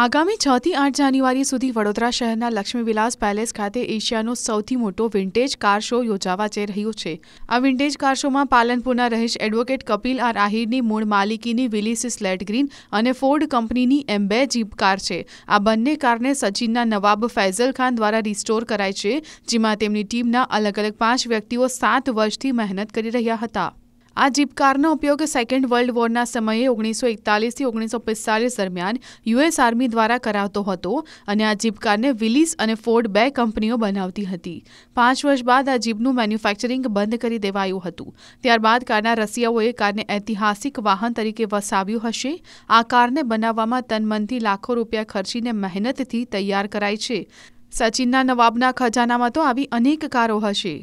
આગામી છ થી આઠ જાન્યુઆરી સુધી વડોદરા શહેરના લક્ષ્મીવિલાસ પેલેસ ખાતે એશિયાનો સૌથી મોટો વિન્ટેજ કાર શો યોજાવા જઈ રહ્યો છે આ વિન્ટેજ કાર શોમાં પાલનપુરના રહીશ એડવોકેટ કપિલ આર આહિરની મૂળ માલિકીની વિલિસ સ્લેટ ગ્રીન અને ફોર્ડ કંપનીની એમ બે જીપ કાર છે આ બંને કારને સચિનના નવાબ ફૈઝલ ખાન દ્વારા રિસ્ટોર કરાય છે જેમાં તેમની ટીમના અલગ અલગ પાંચ વ્યક્તિઓ સાત વર્ષથી મહેનત કરી રહ્યા હતા આ જીપ કારનો ઉપયોગ સેકન્ડ વર્લ્ડ વોરના સમયે ઓગણીસો એકતાલીસથી ઓગણીસો પિસ્તાલીસ દરમિયાન યુએસ આર્મી દ્વારા કરાવતો હતો અને આ જીપ કારને વિલિસ અને ફોર્ડ બે કંપનીઓ બનાવતી હતી પાંચ વર્ષ બાદ આ જીપનું મેન્યુફેક્ચરિંગ બંધ કરી દેવાયું હતું ત્યારબાદ કારના રસિયાઓએ કારને ઐતિહાસિક વાહન તરીકે વસાવ્યું હશે આ કારને બનાવવામાં તનમનથી લાખો રૂપિયા ખર્ચીને મહેનતથી તૈયાર કરાઈ છે સચિનના નવાબના ખજાનામાં તો આવી અનેક કારો હશે